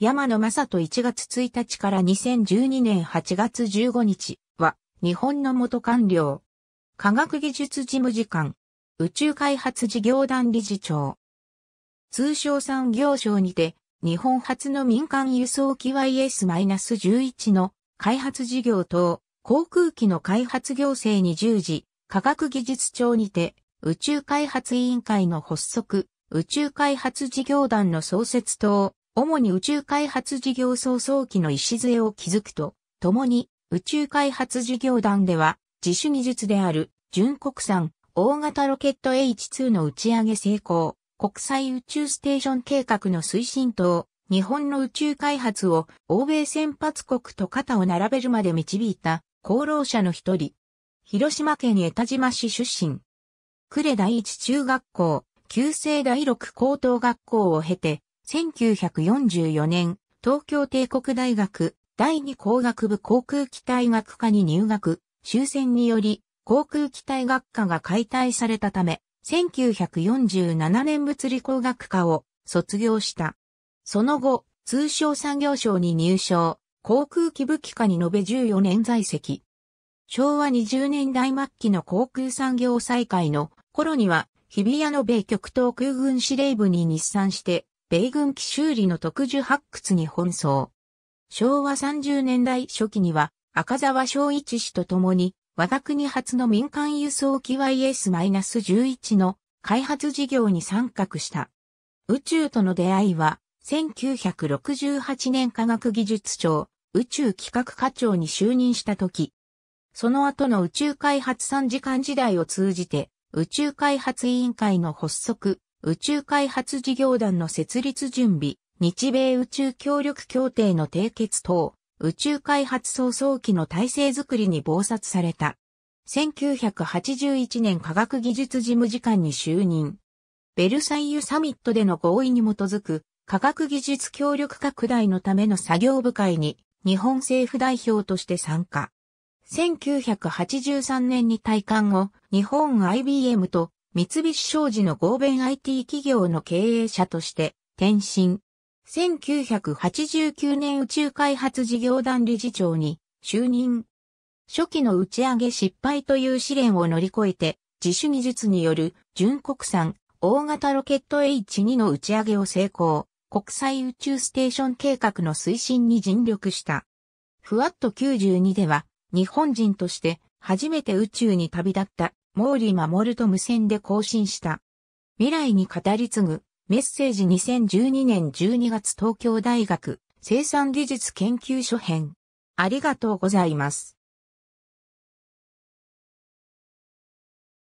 山野正人1月1日から2012年8月15日は、日本の元官僚。科学技術事務次官。宇宙開発事業団理事長。通商産業省にて、日本初の民間輸送機 YS-11 の開発事業等、航空機の開発行政に従事、科学技術庁にて、宇宙開発委員会の発足、宇宙開発事業団の創設等、主に宇宙開発事業創創期の礎を築くと、共に宇宙開発事業団では自主技術である純国産大型ロケット H2 の打ち上げ成功、国際宇宙ステーション計画の推進等、日本の宇宙開発を欧米先発国と肩を並べるまで導いた功労者の一人。広島県江田島市出身。呉第一中学校、旧制第六高等学校を経て、1944年、東京帝国大学第二工学部航空機体学科に入学、終戦により航空機体学科が解体されたため、1947年物理工学科を卒業した。その後、通商産業省に入省、航空機武器科に延べ14年在籍。昭和20年代末期の航空産業再開の頃には、日比谷の米極東空軍司令部に日産して、米軍機修理の特殊発掘に奔走。昭和30年代初期には赤沢昭一氏と共に和が国初の民間輸送機 YS-11 の開発事業に参画した。宇宙との出会いは1968年科学技術庁宇宙企画課長に就任した時、その後の宇宙開発3時間時代を通じて宇宙開発委員会の発足、宇宙開発事業団の設立準備、日米宇宙協力協定の締結等、宇宙開発創造期の体制づくりに謀殺された。1981年科学技術事務次官に就任。ベルサイユサミットでの合意に基づく科学技術協力拡大のための作業部会に日本政府代表として参加。1983年に退官後、日本 IBM と三菱商事の合弁 IT 企業の経営者として転身。1989年宇宙開発事業団理事長に就任。初期の打ち上げ失敗という試練を乗り越えて、自主技術による純国産大型ロケット H2 の打ち上げを成功、国際宇宙ステーション計画の推進に尽力した。ふわっと92では、日本人として初めて宇宙に旅立った毛利守と無線で更新した。未来に語り継ぐメッセージ2012年12月東京大学生産技術研究所編。ありがとうございます。